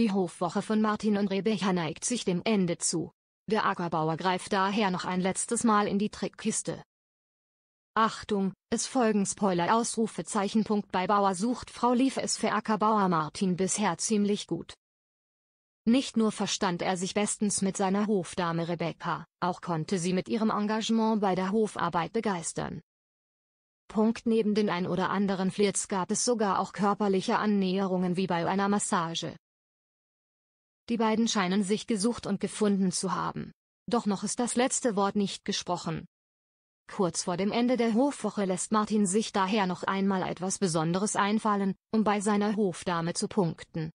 Die Hofwoche von Martin und Rebecca neigt sich dem Ende zu. Der Ackerbauer greift daher noch ein letztes Mal in die Trickkiste. Achtung, es folgen Spoiler Ausrufezeichen. Bei Bauer sucht Frau lief es für Ackerbauer Martin bisher ziemlich gut. Nicht nur verstand er sich bestens mit seiner Hofdame Rebecca, auch konnte sie mit ihrem Engagement bei der Hofarbeit begeistern. Punkt neben den ein oder anderen Flirts gab es sogar auch körperliche Annäherungen wie bei einer Massage. Die beiden scheinen sich gesucht und gefunden zu haben. Doch noch ist das letzte Wort nicht gesprochen. Kurz vor dem Ende der Hofwoche lässt Martin sich daher noch einmal etwas Besonderes einfallen, um bei seiner Hofdame zu punkten.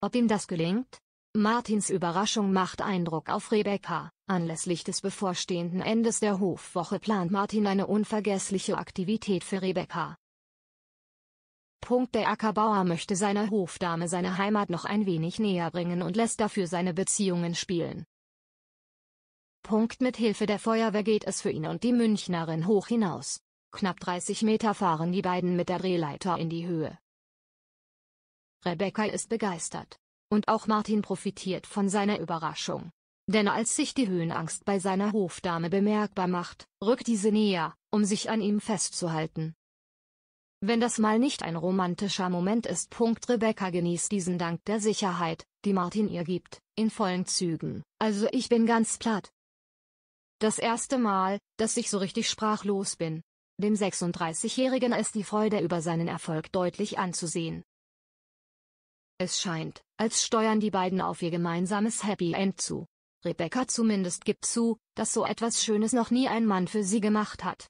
Ob ihm das gelingt? Martins Überraschung macht Eindruck auf Rebecca. Anlässlich des bevorstehenden Endes der Hofwoche plant Martin eine unvergessliche Aktivität für Rebecca. Punkt Der Ackerbauer möchte seiner Hofdame seine Heimat noch ein wenig näher bringen und lässt dafür seine Beziehungen spielen. Punkt mit Hilfe der Feuerwehr geht es für ihn und die Münchnerin hoch hinaus. Knapp 30 Meter fahren die beiden mit der Drehleiter in die Höhe. Rebecca ist begeistert. Und auch Martin profitiert von seiner Überraschung. Denn als sich die Höhenangst bei seiner Hofdame bemerkbar macht, rückt diese näher, um sich an ihm festzuhalten. Wenn das mal nicht ein romantischer Moment ist. Rebecca genießt diesen Dank der Sicherheit, die Martin ihr gibt, in vollen Zügen. Also ich bin ganz platt. Das erste Mal, dass ich so richtig sprachlos bin. Dem 36-Jährigen ist die Freude über seinen Erfolg deutlich anzusehen. Es scheint, als steuern die beiden auf ihr gemeinsames Happy End zu. Rebecca zumindest gibt zu, dass so etwas Schönes noch nie ein Mann für sie gemacht hat.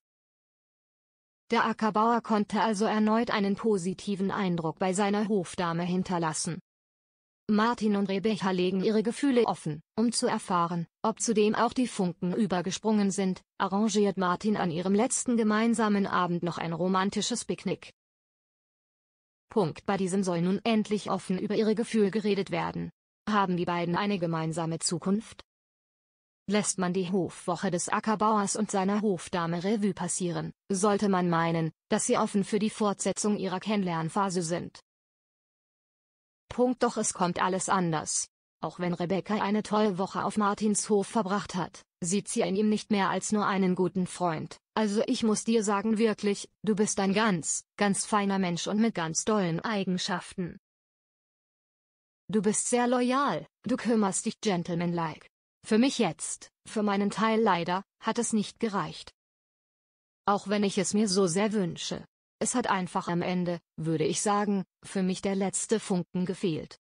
Der Ackerbauer konnte also erneut einen positiven Eindruck bei seiner Hofdame hinterlassen. Martin und Rebecca legen ihre Gefühle offen, um zu erfahren, ob zudem auch die Funken übergesprungen sind, arrangiert Martin an ihrem letzten gemeinsamen Abend noch ein romantisches Picknick. Punkt Bei diesem soll nun endlich offen über ihre Gefühle geredet werden. Haben die beiden eine gemeinsame Zukunft? Lässt man die Hofwoche des Ackerbauers und seiner Hofdame Revue passieren, sollte man meinen, dass sie offen für die Fortsetzung ihrer Kennenlernphase sind. Punkt doch es kommt alles anders. Auch wenn Rebecca eine tolle Woche auf Martins Hof verbracht hat, sieht sie in ihm nicht mehr als nur einen guten Freund. Also ich muss dir sagen wirklich, du bist ein ganz, ganz feiner Mensch und mit ganz tollen Eigenschaften. Du bist sehr loyal, du kümmerst dich gentlemanlike, für mich jetzt, für meinen Teil leider, hat es nicht gereicht. Auch wenn ich es mir so sehr wünsche. Es hat einfach am Ende, würde ich sagen, für mich der letzte Funken gefehlt.